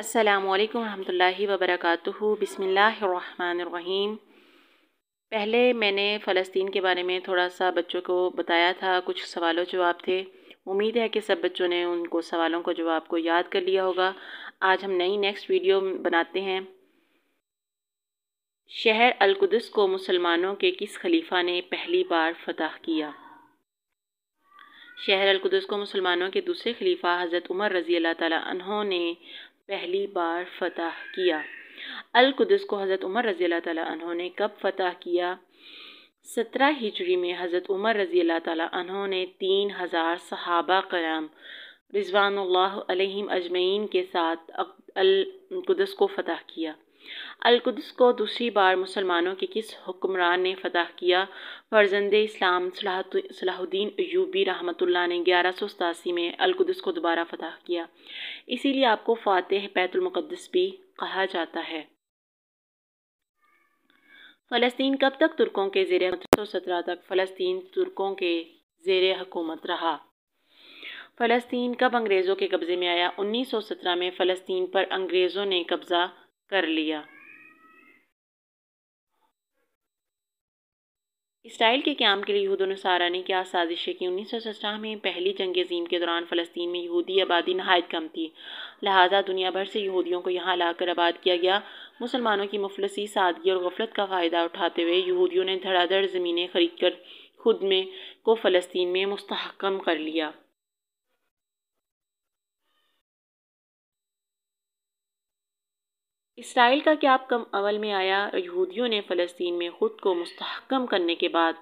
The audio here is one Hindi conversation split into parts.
अस्सलाम वालेकुम रहमतुल्लाहि व बरकातुहू बिस्मिल्लाहिर्रहमानिर्रहीम पहले मैंने फ़लस्तीन के बारे में थोड़ा सा बच्चों को बताया था कुछ सवालों जवाब थे उम्मीद है कि सब बच्चों ने उनको सवालों को जवाब को याद कर लिया होगा आज हम नई नेक्स्ट वीडियो बनाते हैं शहर अलकुदस को मुसलमानों के किस खलीफा ने पहली बार फतह किया शहर अलकुदस को मुसलमानों के दूसरे खलीफा हज़रत उमर रज़ी अल्लाह तहों ने पहली बार फतह किया अलकुदस को हज़रत उमर रज़ी अल्लाह तहों ने कब फतह किया सत्रह हिजरी में हज़रत उमर रज़ी अल्लाह तहों ने तीन हज़ार सहाबा कराम रिजवान अजमैन के साथ अलकुदस को फ़तह किया अलकुदस को दूसरी बार मुसलमानों के किस हुक्मरान ने फ़तह किया फर्जंद इस्लाम सलाहुद्दीन यूबी रहमतुल्लाह ने ग्यारह सौ सतासी में अलकुदस को दोबारा फ़तह किया इसीलिए आपको फ़ातह बैतुलमक़दस भी कहा जाता है फ़लस्तीन कब तक तुर्कों के जेर सौ सत्रह तक फ़लस्तीन तुर्कों के जेर हकूमत रहा फ़लस्तीन कब अंग्रेज़ों के कब्ज़े में आया 1917 में फ़लस्तीन पर अंग्रेज़ों ने कब्ज़ा कर लिया इसराइल के क्याम के लिए यहूद नसारा ने क्या साजिशें की उन्नीस सौ सत्रह में पहली जंग अजीम के दौरान फ़लस्तीन में यहूदी आबादी नहायत कम थी लिहाजा दुनिया भर से यहूदियों को यहाँ लाकर आबाद किया गया मुसलमानों की मुफलसी सादगी और गफलत का फ़ायदा उठाते हुए यहूदियों ने धड़ाधड़ ज़मीनें खरीद कर खुद में को फ़लस्तीन में मुस्तहकम कर लिया इसराइल का क्या कम अमल में आया यहूदियों ने फ़लस्तीन में ख़ुद को मस्तकम करने के बाद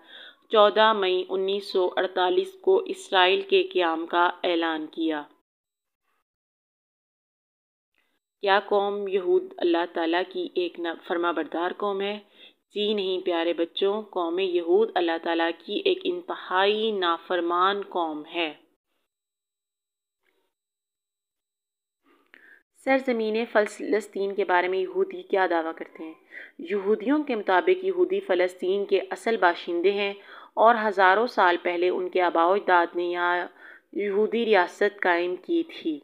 14 मई 1948 को इसराइल के क्याम का ऐलान किया क्या कौम यहूद अल्लाह ताला की एक न बरदार कौम है जी नहीं प्यारे बच्चों कौम यहूद अल्लाह ताला की एक इंतहाई नाफरमान कौम है सरजमीन फ़लस्तीन के बारे में यहूदी क्या दावा करते हैं यहूदियों के मुताबिक यहूदी फ़लस्तीन के असल बाशिंदे हैं और हज़ारों साल पहले उनके आबाओ ने यहाँ यहूदी रियासत कायम की थी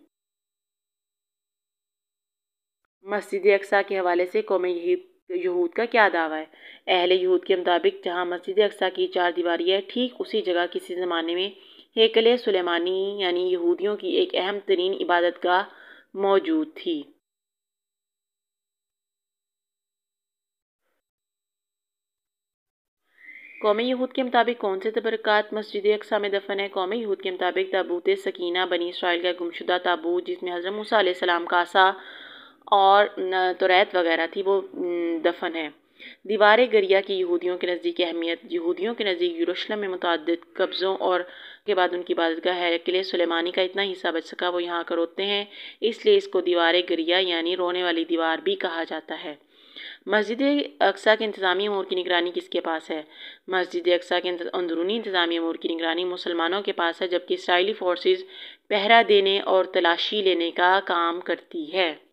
मस्जिद अक्सा के हवाले से कौम यहूद का क्या दावा है अहल यहूद के मुताबिक जहाँ मस्जिद अक्सा की चार दीवारी है ठीक उसी जगह किसी ज़माने में हेकल सुलेमानी यानी यहूदियों की एक अहम तरीन इबादत का मौजूद थी कौमी यहूद के मुताबिक कौन से तबरक़ात मस्जिद अकसा में दफन है कौमी यहूद के मुताबिक ताबूत सकीना बनी इसराइल का गुमशुदा ताबूत जिसमें हज़रत मूसा सलाम का आसा और तुरैत वगैरह थी वो दफन है दीवार गरिया की यहूदियों के नज़दीक अहमियत यहूदियों के नज़दीक यरूशलेम में मुतद कब्ज़ों और के बाद उनकी इबादतगाह है किले सुलेमानी का इतना हिस्सा बच सका वो यहाँ आकर रोते हैं इसलिए इसको दीवार गरिया यानी रोने वाली दीवार भी कहा जाता है मस्जिद अक्सा के इंतज़ामी अमूर की निगरानी किसके पास है मस्जिद अक्सा के अंदरूनी इंतज़ामी अमूर की निगरानी मुसलमानों के पास है जबकि इसराइली फोर्स पहरा देने और तलाशी लेने का काम करती है